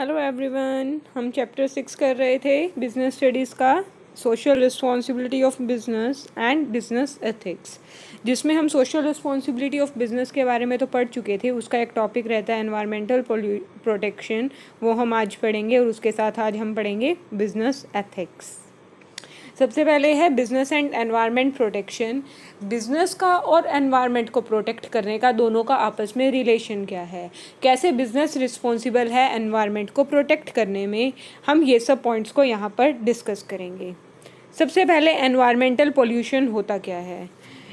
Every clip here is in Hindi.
हेलो एवरीवन हम चैप्टर सिक्स कर रहे थे बिजनेस स्टडीज़ का social responsibility of business and business ethics जिसमें हम सोशल रिस्पॉन्सिबिलिटी ऑफ बिजनेस के बारे में तो पढ़ चुके थे उसका एक टॉपिक रहता है एनवायरमेंटल प्रोटेक्शन वो हम आज पढ़ेंगे और उसके साथ आज हम पढ़ेंगे बिजनेस एथिक्स सबसे पहले है business and environment protection business का और एनवायरनमेंट को प्रोटेक्ट करने का दोनों का आपस में रिलेशन क्या है कैसे बिजनेस रिस्पॉन्सिबल है एनवायरनमेंट को प्रोटेक्ट करने में हम ये सब पॉइंट्स को यहाँ पर डिस्कस करेंगे सबसे पहले एनवायरमेंटल पोल्यूशन होता क्या है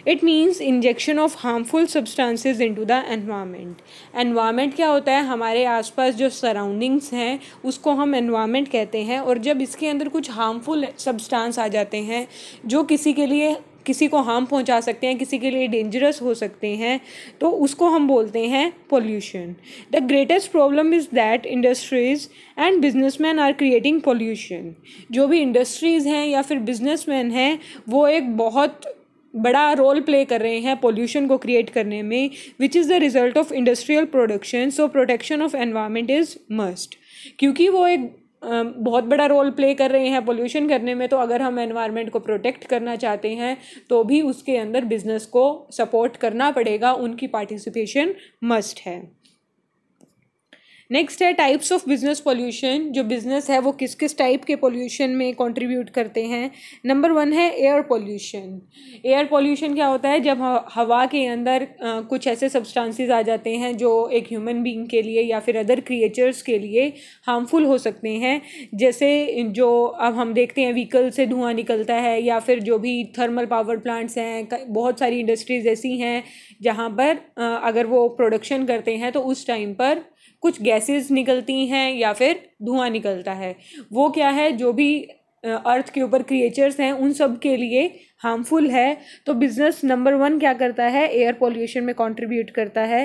it means injection of harmful in into the environment environment क्या होता है हमारे आसपास जो सराउंडिंग्स हैं उसको हम एनवायरनमेंट कहते हैं और जब इसके अंदर कुछ हार्मफुल सब्सटेंस आ जाते हैं जो किसी के लिए किसी को हार्म पहुंचा सकते हैं किसी के लिए डेंजरस हो सकते हैं तो उसको हम बोलते हैं pollution the greatest problem is that industries and businessman are creating pollution जो भी इंडस्ट्रीज़ हैं या फिर बिजनेसमैन हैं वो एक बहुत बड़ा रोल प्ले कर रहे हैं पोल्यूशन को क्रिएट करने में which is the result of industrial production so protection of environment is must क्योंकि वो एक बहुत बड़ा रोल प्ले कर रहे हैं पोल्यूशन करने में तो अगर हम एनवायरनमेंट को प्रोटेक्ट करना चाहते हैं तो भी उसके अंदर बिजनेस को सपोर्ट करना पड़ेगा उनकी पार्टिसिपेशन मस्ट है नेक्स्ट है टाइप्स ऑफ बिजनेस पोल्यूशन जो बिजनेस है वो किस किस टाइप के पोल्यूशन में कंट्रीब्यूट करते हैं नंबर वन है एयर पोल्यूशन एयर पोल्यूशन क्या होता है जब हवा के अंदर कुछ ऐसे सब्सटेंसेस आ जाते हैं जो एक ह्यूमन बीइंग के लिए या फिर अदर क्रिएचर्स के लिए हार्मफुल हो सकते हैं जैसे जो अब हम देखते हैं व्हीकल से धुआं निकलता है या फिर जो भी थर्मल पावर प्लांट्स हैं बहुत सारी इंडस्ट्रीज ऐसी हैं जहाँ पर अगर वो प्रोडक्शन करते हैं तो उस टाइम पर कुछ गैसेस निकलती हैं या फिर धुआं निकलता है वो क्या है जो भी अर्थ के ऊपर क्रिएचर्स हैं उन सब के लिए हार्मफुल है तो बिज़नेस नंबर वन क्या करता है एयर पोल्यूशन में कंट्रीब्यूट करता है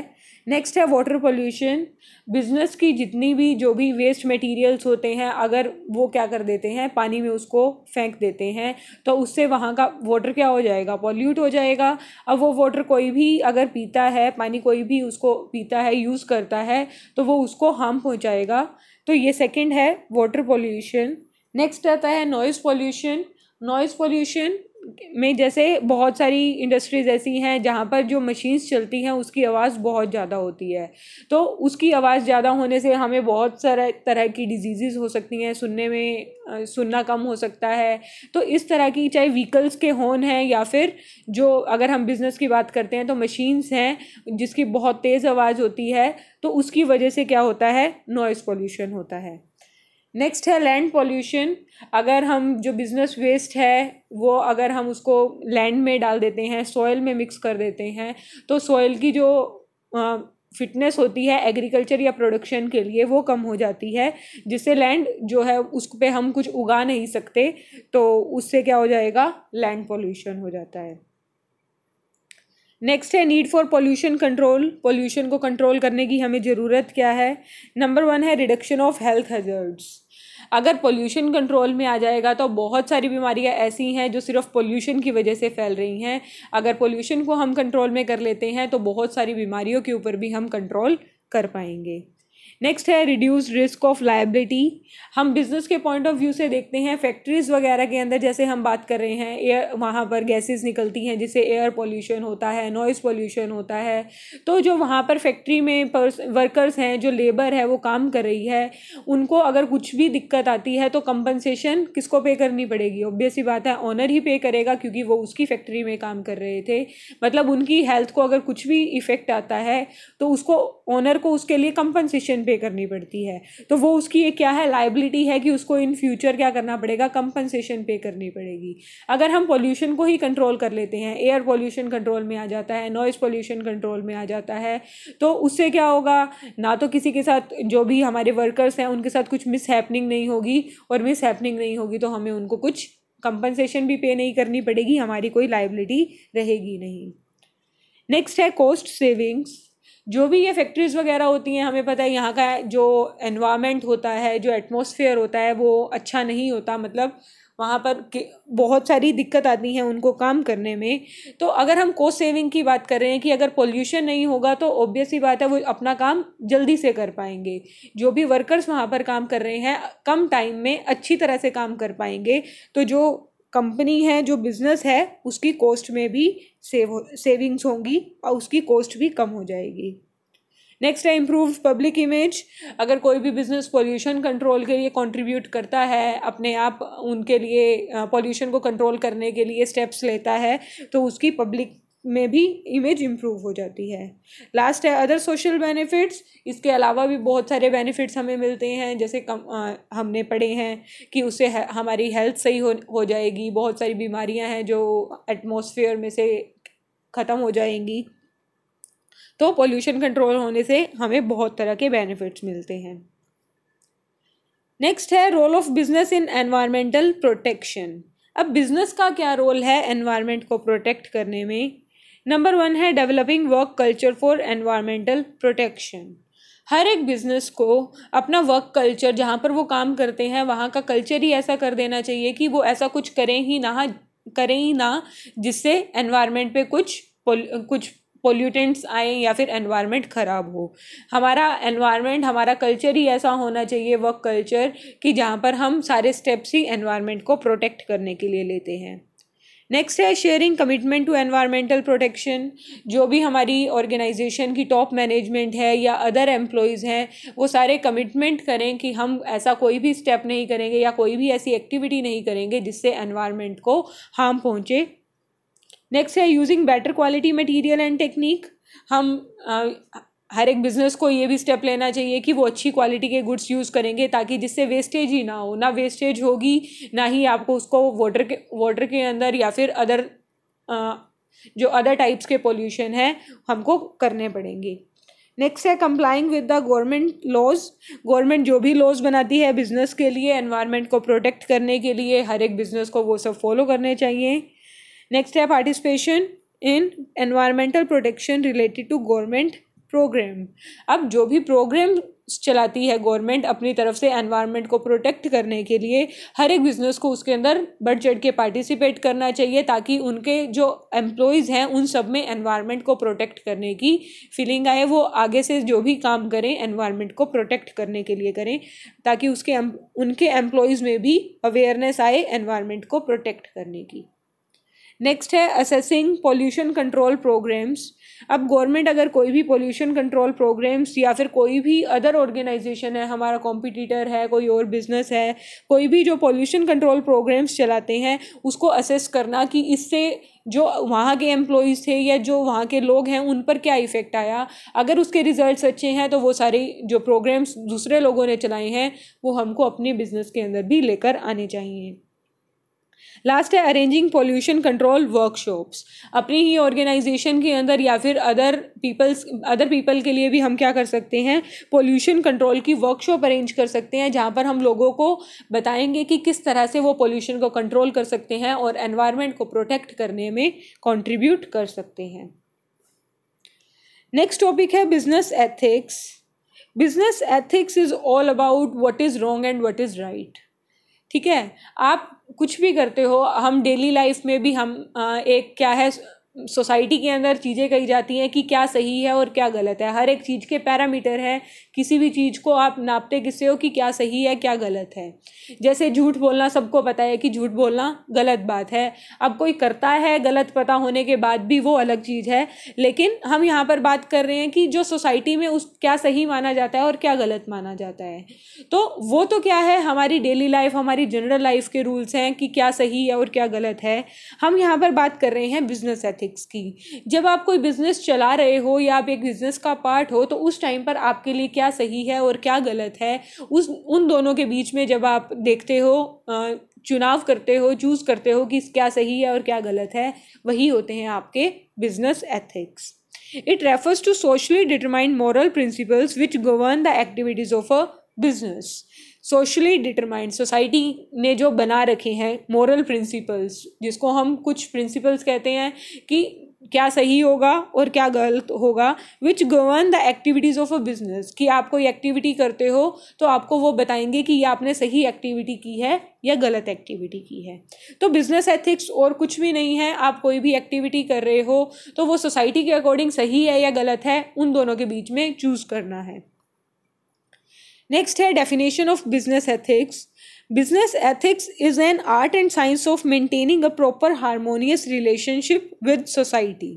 नेक्स्ट है वाटर पोल्यूशन बिजनेस की जितनी भी जो भी वेस्ट मटेरियल्स होते हैं अगर वो क्या कर देते हैं पानी में उसको फेंक देते हैं तो उससे वहाँ का वाटर क्या हो जाएगा पॉल्यूट हो जाएगा अब वो वाटर कोई भी अगर पीता है पानी कोई भी उसको पीता है यूज़ करता है तो वो उसको हार्म पहुँचाएगा तो ये सेकेंड है वाटर पॉल्यूशन नेक्स्ट आता है नॉइज़ पॉल्यूशन नॉइज़ पॉल्यूशन में जैसे बहुत सारी इंडस्ट्रीज़ ऐसी हैं जहाँ पर जो मशीन्स चलती हैं उसकी आवाज़ बहुत ज़्यादा होती है तो उसकी आवाज़ ज़्यादा होने से हमें बहुत सारे तरह की डिजीज़ हो सकती हैं सुनने में सुनना कम हो सकता है तो इस तरह की चाहे व्हीकल्स के होन हैं या फिर जो अगर हम बिज़नेस की बात करते हैं तो मशीन्स हैं जिसकी बहुत तेज़ आवाज़ होती है तो उसकी वजह से क्या होता है नॉइज़ पॉल्यूशन होता है नेक्स्ट है लैंड पॉल्यूशन अगर हम जो बिज़नेस वेस्ट है वो अगर हम उसको लैंड में डाल देते हैं सॉयल में मिक्स कर देते हैं तो सॉयल की जो फिटनेस होती है एग्रीकल्चर या प्रोडक्शन के लिए वो कम हो जाती है जिससे लैंड जो है उस पर हम कुछ उगा नहीं सकते तो उससे क्या हो जाएगा लैंड पॉल्यूशन हो जाता है नेक्स्ट है need for pollution control pollution को कंट्रोल करने की हमें ज़रूरत क्या है नंबर वन है रिडक्शन ऑफ हेल्थ हजर्ड्स अगर पोल्यूशन कंट्रोल में आ जाएगा तो बहुत सारी बीमारियां ऐसी हैं जो सिर्फ पोल्यूशन की वजह से फैल रही हैं अगर पोल्यूशन को हम कंट्रोल में कर लेते हैं तो बहुत सारी बीमारियों के ऊपर भी हम कंट्रोल कर पाएंगे नेक्स्ट है रिड्यूस रिस्क ऑफ लाइबिलिटी हम बिजनेस के पॉइंट ऑफ व्यू से देखते हैं फैक्ट्रीज वगैरह के अंदर जैसे हम बात कर रहे हैं एयर वहाँ पर गैसेस निकलती हैं जिससे एयर पोल्यूशन होता है नॉइज़ पोल्यूशन होता है तो जो वहाँ पर फैक्ट्री में वर्कर्स हैं जो लेबर है वो काम कर रही है उनको अगर कुछ भी दिक्कत आती है तो कंपनसेशन किसको पे करनी पड़ेगी ऑब्वियस ही बात है ऑनर ही पे करेगा क्योंकि वो उसकी फैक्ट्री में काम कर रहे थे मतलब उनकी हेल्थ को अगर कुछ भी इफ़ेक्ट आता है तो उसको ऑनर को उसके लिए कंपनसेशन पे करनी पड़ती है तो वो उसकी ये क्या है लाइबिलिटी है कि उसको इन फ्यूचर क्या करना पड़ेगा कंपनसेशन पे करनी पड़ेगी अगर हम पोल्यूशन को ही कंट्रोल कर लेते हैं एयर पोल्यूशन कंट्रोल में आ जाता है नॉइज़ पोल्यूशन कंट्रोल में आ जाता है तो उससे क्या होगा ना तो किसी के साथ जो भी हमारे वर्कर्स हैं उनके साथ कुछ मिस नहीं होगी और मिस नहीं होगी तो हमें उनको कुछ कंपनसेशन भी पे नहीं करनी पड़ेगी हमारी कोई लाइबिलिटी रहेगी नहीं नेक्स्ट है कॉस्ट सेविंग्स जो भी ये फैक्ट्रीज़ वगैरह होती हैं हमें पता है यहाँ का जो एनवायरनमेंट होता है जो एटमॉस्फेयर होता है वो अच्छा नहीं होता मतलब वहाँ पर बहुत सारी दिक्कत आती है उनको काम करने में तो अगर हम कोस्ट सेविंग की बात कर रहे हैं कि अगर पोल्यूशन नहीं होगा तो ऑब्वियस ही बात है वो अपना काम जल्दी से कर पाएंगे जो भी वर्कर्स वहाँ पर काम कर रहे हैं कम टाइम में अच्छी तरह से काम कर पाएंगे तो जो कंपनी है जो बिजनेस है उसकी कॉस्ट में भी सेव हो सेविंग्स होंगी और उसकी कॉस्ट भी कम हो जाएगी नेक्स्ट है इम्प्रूव पब्लिक इमेज अगर कोई भी बिजनेस पोल्यूशन कंट्रोल के लिए कंट्रीब्यूट करता है अपने आप उनके लिए पोल्यूशन को कंट्रोल करने के लिए स्टेप्स लेता है तो उसकी पब्लिक में भी इमेज इम्प्रूव हो जाती है लास्ट है अदर सोशल बेनिफिट्स इसके अलावा भी बहुत सारे बेनिफिट्स हमें मिलते हैं जैसे कम आ, हमने पढ़े हैं कि उससे है, हमारी हेल्थ सही हो हो जाएगी बहुत सारी बीमारियां हैं जो एटमॉस्फेयर में से ख़त्म हो जाएंगी तो पोल्यूशन कंट्रोल होने से हमें बहुत तरह के बेनिफिट्स मिलते हैं नेक्स्ट है role of business in environmental protection अब बिजनेस का क्या रोल है एनवायरनमेंट को प्रोटेक्ट करने में नंबर वन है developing work culture for environmental protection हर एक बिज़नेस को अपना वर्क कल्चर जहाँ पर वो काम करते हैं वहाँ का कल्चर ही ऐसा कर देना चाहिए कि वो ऐसा कुछ करें ही ना करें ही ना जिससे एनवायरनमेंट पे कुछ कुछ पोल्यूटेंट्स आए या फिर एनवायरनमेंट ख़राब हो हमारा एनवायरनमेंट हमारा कल्चर ही ऐसा होना चाहिए वर्क कल्चर कि जहाँ पर हम सारे स्टेप्स ही एनवायरमेंट को प्रोटेक्ट करने के लिए लेते हैं नेक्स्ट है sharing commitment to environmental protection जो भी हमारी ऑर्गेनाइजेशन की टॉप मैनेजमेंट है या अदर एम्प्लॉयज़ हैं वो सारे कमिटमेंट करें कि हम ऐसा कोई भी स्टेप नहीं करेंगे या कोई भी ऐसी एक्टिविटी नहीं करेंगे जिससे एनवायरमेंट को हार्म पहुँचे नेक्स्ट है using better quality material and technique हम हर एक बिज़नेस को ये भी स्टेप लेना चाहिए कि वो अच्छी क्वालिटी के गुड्स यूज़ करेंगे ताकि जिससे वेस्टेज ही ना हो ना वेस्टेज होगी ना ही आपको उसको वाटर के वाटर के अंदर या फिर अदर जो अदर टाइप्स के पोल्यूशन है हमको करने पड़ेंगे नेक्स्ट है complying with the government laws government जो भी लॉज बनाती है बिज़नेस के लिए एनवायरनमेंट को प्रोटेक्ट करने के लिए हर एक बिज़नेस को वो सब फॉलो करने चाहिए नेक्स्ट है participation in environmental protection related to government program अब जो भी प्रोग्राम चलाती है गवर्नमेंट अपनी तरफ से एनवायरनमेंट को प्रोटेक्ट करने के लिए हर एक बिज़नेस को उसके अंदर बढ़ चढ़ के पार्टिसिपेट करना चाहिए ताकि उनके जो एम्प्लॉयज़ हैं उन सब में एनवायरनमेंट को प्रोटेक्ट करने की फीलिंग आए वो आगे से जो भी काम करें एनवायरनमेंट को प्रोटेक्ट करने के लिए करें ताकि उसके उनके एम्प्लॉयज़ में भी अवेयरनेस आए एनवायरनमेंट को प्रोटेक्ट करने की नेक्स्ट है असेसिंग पोल्यूशन कंट्रोल प्रोग्राम्स अब गवर्नमेंट अगर कोई भी पोल्यूशन कंट्रोल प्रोग्राम्स या फिर कोई भी अदर ऑर्गेनाइजेशन है हमारा कॉम्पिटिटर है कोई और बिजनेस है कोई भी जो पोल्यूशन कंट्रोल प्रोग्राम्स चलाते हैं उसको असेस करना कि इससे जो वहाँ के एम्प्लॉयज़ थे या जो वहाँ के लोग हैं उन पर क्या इफ़ेक्ट आया अगर उसके रिज़ल्ट अच्छे हैं तो वो सारे जो प्रोग्राम्स दूसरे लोगों ने चलाए हैं वो हमको अपने बिज़नेस के अंदर भी लेकर आने चाहिए लास्ट है अरेंजिंग पोल्यूशन कंट्रोल वर्कशॉप्स अपनी ही ऑर्गेनाइजेशन के अंदर या फिर अदर पीपल्स अदर पीपल के लिए भी हम क्या कर सकते हैं पोल्यूशन कंट्रोल की वर्कशॉप अरेंज कर सकते हैं जहाँ पर हम लोगों को बताएंगे कि किस तरह से वो पोल्यूशन को कंट्रोल कर सकते हैं और एनवायरमेंट को प्रोटेक्ट करने में कॉन्ट्रीब्यूट कर सकते हैं नेक्स्ट टॉपिक है business ethics business ethics is all about what is wrong and what is right ठीक है आप कुछ भी करते हो हम डेली लाइफ में भी हम एक क्या है सोसाइटी के अंदर चीज़ें कही जाती हैं कि क्या सही है और क्या गलत है हर एक चीज़ के पैरामीटर हैं किसी भी चीज़ को आप नापते किससे हो कि क्या सही है क्या गलत है जैसे झूठ बोलना सबको पता है कि झूठ बोलना गलत बात है अब कोई करता है गलत पता होने के बाद भी वो अलग चीज़ है लेकिन हम यहाँ पर बात कर रहे हैं कि जो सोसाइटी में उस क्या सही माना जाता है और क्या गलत माना जाता है तो वो तो क्या है हमारी डेली लाइफ हमारी जनरल लाइफ के रूल्स हैं कि क्या सही है और क्या गलत है हम यहाँ पर बात कर रहे हैं बिजनेस एथिक्स एथिक्स की जब आप कोई बिज़नेस चला रहे हो या आप एक बिज़नेस का पार्ट हो तो उस टाइम पर आपके लिए क्या सही है और क्या गलत है उस उन दोनों के बीच में जब आप देखते हो चुनाव करते हो चूज़ करते हो कि क्या सही है और क्या गलत है वही होते हैं आपके business ethics it refers to socially determined moral principles which govern the activities of a business socially determined society ने जो बना रखे हैं मॉरल प्रिंसिपल्स जिसको हम कुछ प्रिंसिपल्स कहते हैं कि क्या सही होगा और क्या गलत होगा which govern the activities of a business कि आप कोई एक्टिविटी करते हो तो आपको वो बताएंगे कि ये आपने सही एक्टिविटी की है या गलत एक्टिविटी की है तो बिज़नेस एथिक्स और कुछ भी नहीं है आप कोई भी एक्टिविटी कर रहे हो तो वो सोसाइटी के अकॉर्डिंग सही है या गलत है उन दोनों के बीच में चूज़ करना है नेक्स्ट है definition of business ethics business ethics is an art and science of maintaining a proper harmonious relationship with society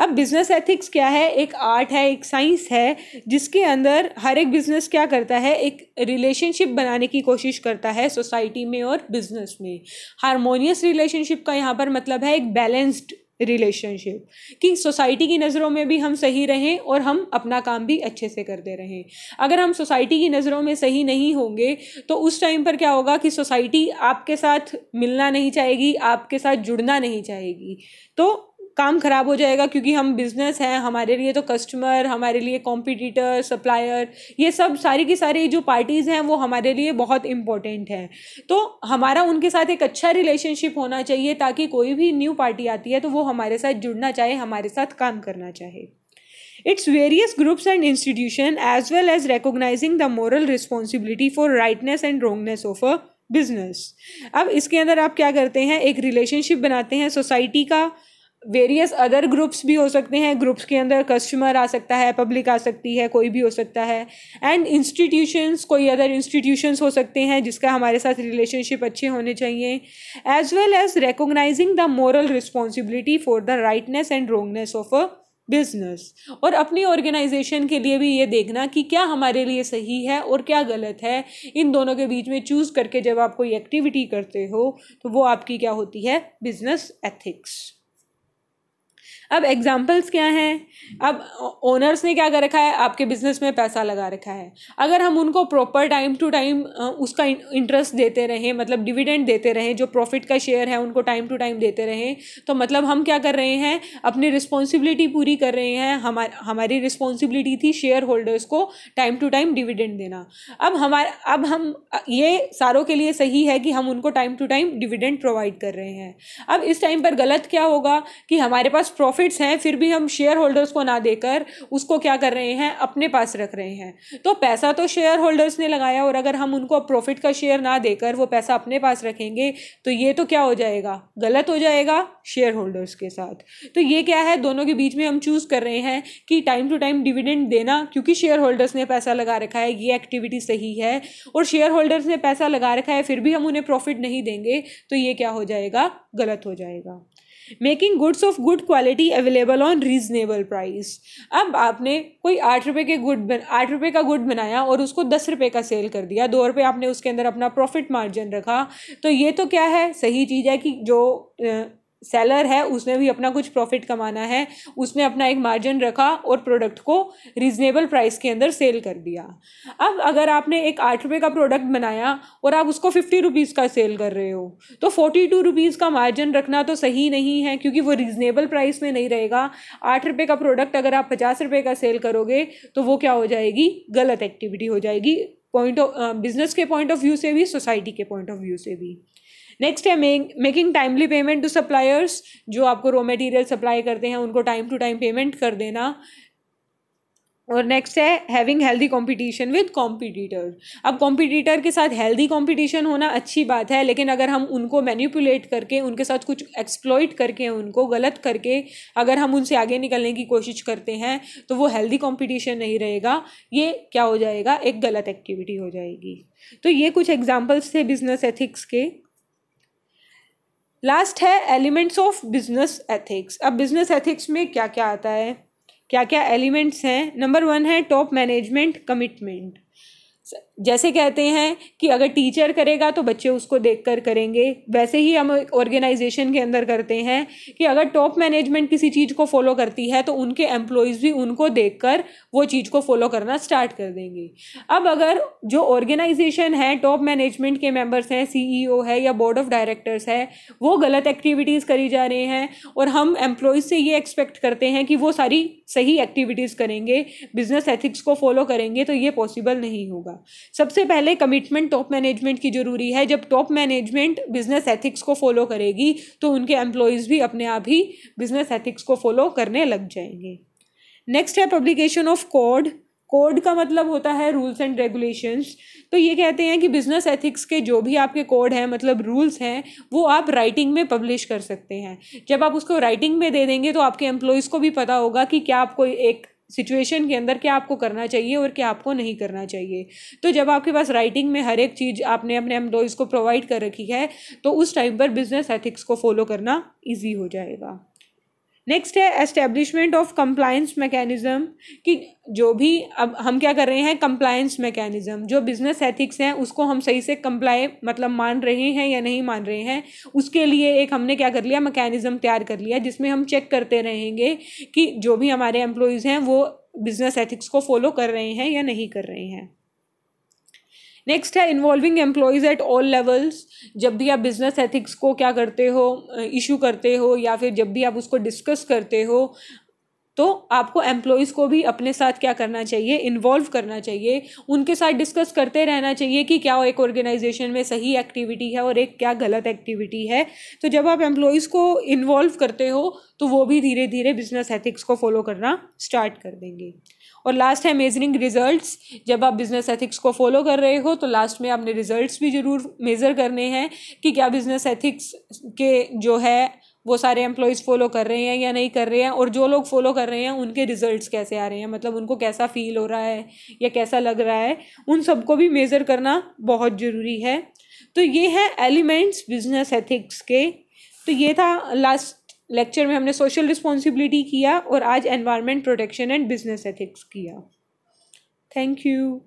अब बिजनेस एथिक्स क्या है एक आर्ट है एक साइंस है जिसके अंदर हर एक बिजनेस क्या करता है एक रिलेशनशिप बनाने की कोशिश करता है सोसाइटी में और बिजनेस में हारमोनियस रिलेशनशिप का यहाँ पर मतलब है एक बैलेंस्ड रिलेशनशिप कि सोसाइटी की नज़रों में भी हम सही रहें और हम अपना काम भी अच्छे से करते रहें अगर हम सोसाइटी की नज़रों में सही नहीं होंगे तो उस टाइम पर क्या होगा कि सोसाइटी आपके साथ मिलना नहीं चाहेगी आपके साथ जुड़ना नहीं चाहेगी तो काम ख़राब हो जाएगा क्योंकि हम बिज़नेस हैं हमारे लिए तो कस्टमर हमारे लिए कॉम्पिटिटर सप्लायर ये सब सारी की सारी जो पार्टीज़ हैं वो हमारे लिए बहुत इंपॉर्टेंट हैं तो हमारा उनके साथ एक अच्छा रिलेशनशिप होना चाहिए ताकि कोई भी न्यू पार्टी आती है तो वो हमारे साथ जुड़ना चाहे हमारे साथ काम करना चाहे its various groups and institution as well as recognizing the moral responsibility for rightness and wrongness of a business अब इसके अंदर आप क्या करते हैं एक रिलेशनशिप बनाते हैं सोसाइटी का वेरियस अदर ग्रुप्स भी हो सकते हैं ग्रुप्स के अंदर कस्टमर आ सकता है पब्लिक आ सकती है कोई भी हो सकता है एंड इंस्टीट्यूशंस कोई अदर इंस्टीट्यूशंस हो सकते हैं जिसका हमारे साथ रिलेशनशिप अच्छे होने चाहिए as well as recognizing the moral responsibility for the rightness and wrongness of a business और अपनी ऑर्गेनाइजेशन के लिए भी ये देखना कि क्या हमारे लिए सही है और क्या गलत है इन दोनों के बीच में चूज़ करके जब आप कोई एक्टिविटी करते हो तो वो आपकी क्या होती है बिजनेस एथिक्स अब एग्जाम्पल्स क्या हैं अब ओनर्स ने क्या कर रखा है आपके बिजनेस में पैसा लगा रखा है अगर हम उनको प्रॉपर टाइम टू टाइम उसका इंटरेस्ट देते रहें मतलब डिविडेंड देते रहें जो प्रॉफिट का शेयर है उनको टाइम टू टाइम देते रहें तो मतलब हम क्या कर रहे हैं अपनी रिस्पॉन्सिबिलिटी पूरी कर रहे हैं हमार हमारी रिस्पॉन्सिबिलिटी थी शेयर होल्डर्स को टाइम टू टाइम डिविडेंड देना अब हमारे अब हम ये सारों के लिए सही है कि हम उनको time to time dividend provide कर रहे हैं अब इस टाइम पर गलत क्या होगा कि हमारे पास प्रॉफिट प्रॉफिट्स हैं फिर भी हम शेयर होल्डर्स को ना देकर उसको क्या कर रहे हैं अपने पास रख रहे हैं तो पैसा तो शेयर होल्डर्स ने लगाया और अगर हम उनको प्रॉफिट का शेयर ना देकर वो पैसा अपने पास रखेंगे तो ये तो क्या हो जाएगा गलत हो जाएगा शेयर होल्डर्स के साथ तो ये क्या है दोनों के बीच में हम चूज़ कर रहे हैं कि टाइम टू टाइम डिविडेंड देना क्योंकि शेयर होल्डर्स ने पैसा लगा रखा है ये एक्टिविटी सही है और शेयर होल्डर्स ने पैसा लगा रखा है फिर भी हम उन्हें प्रॉफिट नहीं देंगे तो ये क्या हो जाएगा गलत हो जाएगा making goods of good quality available on reasonable price अब आपने कोई आठ रुपये के गुड आठ रुपये का गुड बनाया और उसको दस रुपये का सेल कर दिया दो रुपये आपने उसके अंदर अपना प्रॉफिट मार्जिन रखा तो ये तो क्या है सही चीज़ है कि जो सेलर है उसने भी अपना कुछ प्रॉफिट कमाना है उसने अपना एक मार्जिन रखा और प्रोडक्ट को रीजनेबल प्राइस के अंदर सेल कर दिया अब अगर आपने एक आठ रुपये का प्रोडक्ट बनाया और आप उसको फिफ्टी रुपीज़ का सेल कर रहे हो तो फोर्टी टू रुपीज़ का मार्जिन रखना तो सही नहीं है क्योंकि वो रीजनेबल प्राइस में नहीं रहेगा आठ रुपये का प्रोडक्ट अगर आप पचास रुपये का सेल करोगे तो वो क्या हो जाएगी गलत एक्टिविटी हो जाएगी पॉइंट ऑफ बिजनेस के पॉइंट ऑफ व्यू से भी सोसाइटी के पॉइंट ऑफ व्यू से भी नेक्स्ट है making timely payment to suppliers जो आपको रॉ मटेरियल सप्लाई करते हैं उनको टाइम टू टाइम पेमेंट कर देना और नेक्स्ट है having healthy competition with competitor अब कॉम्पिटिटर के साथ हेल्दी कंपटीशन होना अच्छी बात है लेकिन अगर हम उनको मैन्यूपुलेट करके उनके साथ कुछ एक्सप्लोइट करके उनको गलत करके अगर हम उनसे आगे निकलने की कोशिश करते हैं तो वो हेल्दी कंपटीशन नहीं रहेगा ये क्या हो जाएगा एक गलत एक्टिविटी हो जाएगी तो ये कुछ एग्जाम्पल्स थे बिजनेस एथिक्स के लास्ट है एलिमेंट्स ऑफ बिजनेस एथिक्स अब बिजनेस एथिक्स में क्या क्या आता है क्या क्या एलिमेंट्स हैं नंबर वन है टॉप मैनेजमेंट कमिटमेंट जैसे कहते हैं कि अगर टीचर करेगा तो बच्चे उसको देखकर करेंगे वैसे ही हम ऑर्गेनाइजेशन के अंदर करते हैं कि अगर टॉप मैनेजमेंट किसी चीज़ को फॉलो करती है तो उनके एम्प्लॉयज़ भी उनको देखकर वो चीज़ को फॉलो करना स्टार्ट कर देंगे अब अगर जो ऑर्गेनाइजेशन है टॉप मैनेजमेंट के मेम्बर्स हैं सी e है या बोर्ड ऑफ डायरेक्टर्स है वो गलत एक्टिविटीज़ करी जा रहे हैं और हम एम्प्लॉयज़ से ये एक्सपेक्ट करते हैं कि वो सारी सही एक्टिविटीज़ करेंगे बिजनेस एथिक्स को फॉलो करेंगे तो ये पॉसिबल नहीं होगा सबसे पहले कमिटमेंट टॉप मैनेजमेंट की ज़रूरी है जब टॉप मैनेजमेंट बिजनेस एथिक्स को फॉलो करेगी तो उनके एम्प्लॉयज़ भी अपने आप ही बिजनेस एथिक्स को फॉलो करने लग जाएंगे नेक्स्ट है पब्लिकेशन ऑफ कोड कोड का मतलब होता है रूल्स एंड रेगुलेशंस तो ये कहते हैं कि बिजनेस एथिक्स के जो भी आपके कोड हैं मतलब रूल्स हैं वो आप राइटिंग में पब्लिश कर सकते हैं जब आप उसको राइटिंग में दे देंगे तो आपके एम्प्लॉयज़ को भी पता होगा कि क्या आपको एक सिचुएशन के अंदर क्या आपको करना चाहिए और क्या आपको नहीं करना चाहिए तो जब आपके पास राइटिंग में हर एक चीज़ आपने अपने एम्प्लॉयज़ को प्रोवाइड कर रखी है तो उस टाइम पर बिज़नेस एथिक्स को फॉलो करना ईजी हो जाएगा नेक्स्ट है एस्टेब्लिशमेंट ऑफ कंप्लायंस मैकेनिज़्म कि जो भी अब हम क्या कर रहे हैं कंप्लायंस मैकेनिज़्म जो बिज़नेस एथिक्स हैं उसको हम सही से कंप्लाई मतलब मान रहे हैं या नहीं मान रहे हैं उसके लिए एक हमने क्या कर लिया मैकेनिज़्म तैयार कर लिया जिसमें हम चेक करते रहेंगे कि जो भी हमारे एम्प्लॉयज़ हैं वो बिज़नेस एथिक्स को फॉलो कर रहे हैं या नहीं कर रहे हैं नेक्स्ट है involving employees at all levels जब भी आप बिजनेस एथिक्स को क्या करते हो इशू करते हो या फिर जब भी आप उसको डिस्कस करते हो तो आपको एम्प्लॉयज़ को भी अपने साथ क्या करना चाहिए इन्वॉल्व करना चाहिए उनके साथ डिस्कस करते रहना चाहिए कि क्या एक ऑर्गेनाइजेशन में सही एक्टिविटी है और एक क्या गलत एक्टिविटी है तो जब आप एम्प्लॉयज़ को इन्वॉल्व करते हो तो वो भी धीरे धीरे बिजनेस एथिक्स को फॉलो करना स्टार्ट कर देंगे और लास्ट है मेजरिंग रिजल्ट्स जब आप बिज़नेस एथिक्स को फॉलो कर रहे हो तो लास्ट में आपने रिजल्ट्स भी ज़रूर मेज़र करने हैं कि क्या बिज़नेस एथिक्स के जो है वो सारे एम्प्लॉयज़ फॉलो कर रहे हैं या नहीं कर रहे हैं और जो लोग फॉलो कर रहे हैं उनके रिजल्ट्स कैसे आ रहे हैं मतलब उनको कैसा फील हो रहा है या कैसा लग रहा है उन सबको भी मेज़र करना बहुत ज़रूरी है तो ये है एलिमेंट्स बिजनेस एथिक्स के तो ये था लास्ट लेक्चर में हमने सोशल रिस्पॉन्सिबिलिटी किया और आज environment protection and business ethics किया थैंक यू